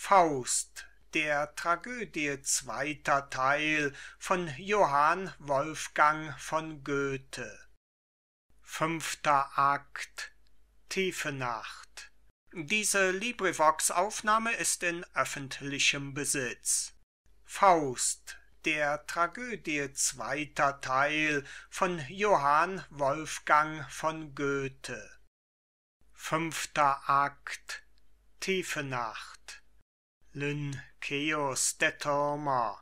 faust der tragödie zweyter theil von johann wolfgang von goethe fünfter akt der tragödie zweiter teil von johann wolfgang von goethe fünfter akt der türmer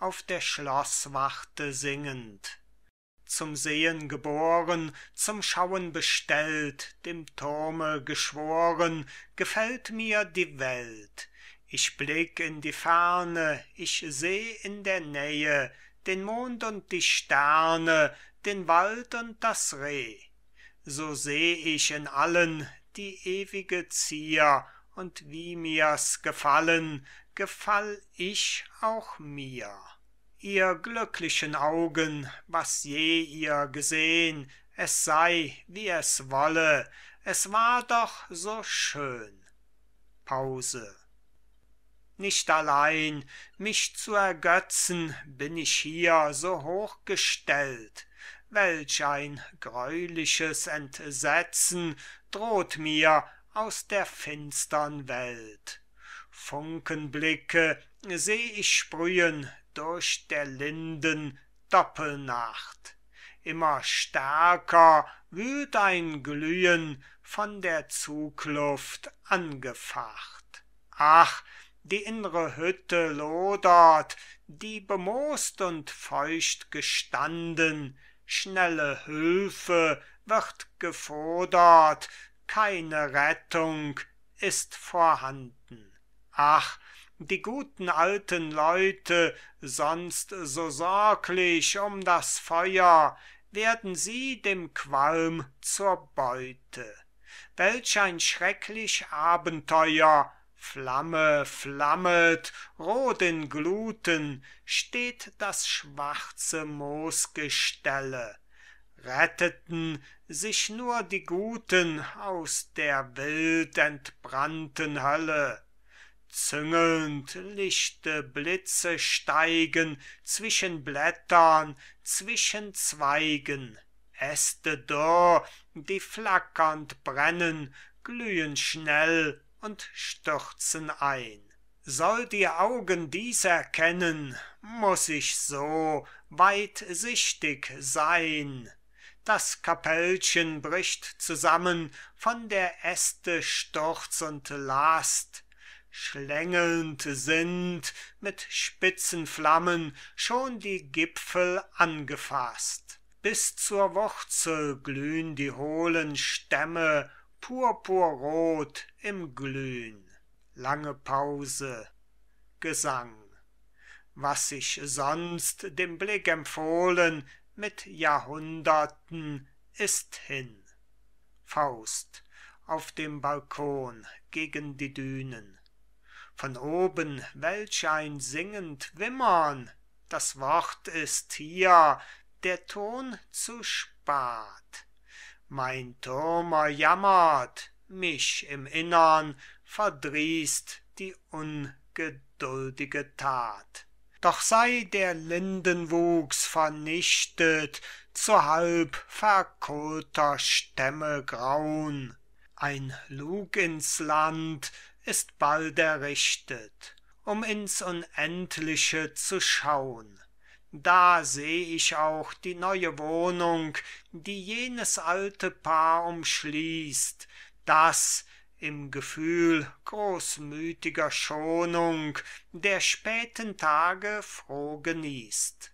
auf der schloßwarte singend zum sehen geboren zum schauen bestellt dem turme geschworen gefällt mir die welt ich blick in die ferne ich seh in der nähe den mond und die sterne den wald und das reh so seh ich in allen die ewige zier und wie mir's gefallen gefall ich auch mir ihr glücklichen augen was je ihr gesehn es sey wie es wolle es war doch so schön pause nicht allein mich zu ergetzen bin ich hier so hoch gestellt welch ein greuliches entsetzen droht mir aus der finstern welt funkenblicke seh ich sprühen durch der linden doppelnacht immer stärker wühlt ein glühen von der zugluft angefacht ach die innre hütte lodert die bemoost und feucht gestanden schnelle hülfe wird gefodert keine rettung ist vorhanden ach die guten alten leute sonst so sorglich um das feuer werden sie dem qualm zur beute welch ein schrecklich abenteuer flamme flammet roth in gluthen steht das schwarze retteten sich nur die guten aus der wild entbrannten hölle züngelnd lichte blitze steigen zwischen blättern zwischen zweigen äste dürr die flackernd brennen glühen schnell und stürzen ein sollt ihr augen dies erkennen muß ich so weitsichtig sein das kapellchen bricht zusammen von der äste sturz und last schlängelnd sind mit spitzen flammen schon die gipfel angefaßt bis zur wurzel glühn die hohlen stämme purpurrot im glühn lange pause gesang was sich sonst dem blick empfohlen mit jahrhunderten ist hin faust auf dem balkon gegen die dünen von oben welch ein singend wimmern das wort ist hier der ton zu spat mein thürmer jammert mich im innern verdrießt die ungeduldige that doch sei der lindenwuchs vernichtet zu halb verkohlter stämme graun ein lug ins land ist bald errichtet um ins unendliche zu schaun da seh ich auch die neue wohnung die jenes alte paar umschließt das im gefühl großmüthiger schonung der späten tage froh genießt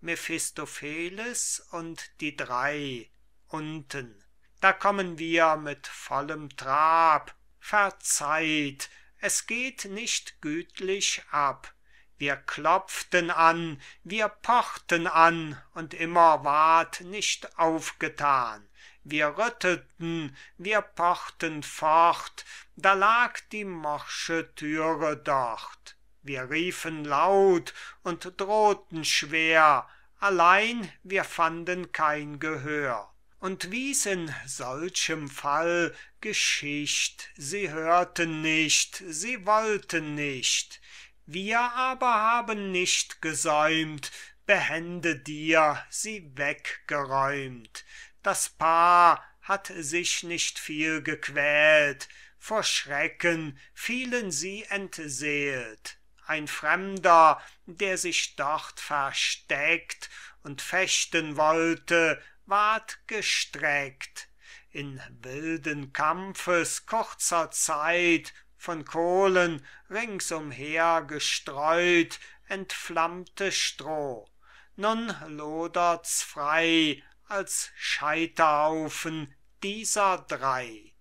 mephistopheles und die drey unten da kommen wir mit vollem trab verzeiht es geht nicht gütlich ab wir klopften an wir pochten an und immer ward nicht aufgethan wir rüttelten wir pochten fort da lag die morsche türe dort wir riefen laut und drohten schwer allein wir fanden kein gehör und wie's in solchem fall geschicht sie hörten nicht sie wollten nicht wir aber haben nicht gesäumt behende dir sie weggeräumt das paar hat sich nicht viel gequält vor schrecken fielen sie entseelt ein fremder der sich dort versteckt und fechten wollte ward gestreckt in wilden kampfes kurzer zeit von kohlen ringsumher gestreut entflammte stroh nun lodert's frei als scheiterhaufen dieser drey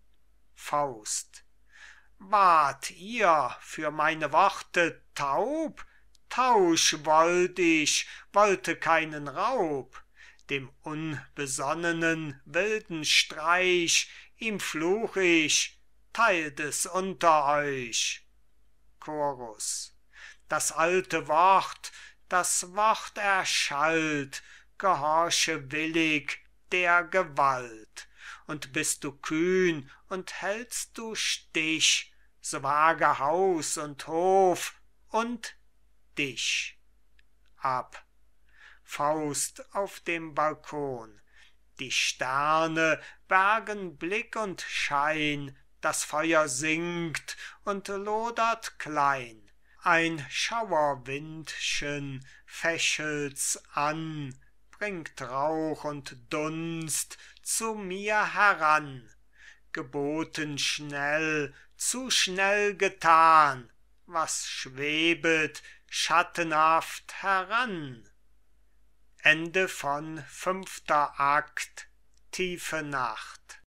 faust wart ihr für meine worte taub tausch wollt ich wollte keinen raub dem unbesonnenen wilden streich ihm fluch ich theilt es unter euch chorus das alte wort das wort erschallt gehorche willig der gewalt und bist du kühn und hältst du stich so wage haus und hof und dich ab faust auf dem balkon die sterne bergen blick und schein das feuer sinkt und lodert klein ein schauerwindchen fächelt's an dringt rauch und dunst zu mir heran geboten schnell zu schnell getan was schwebet schattenhaft heran tiefe nacht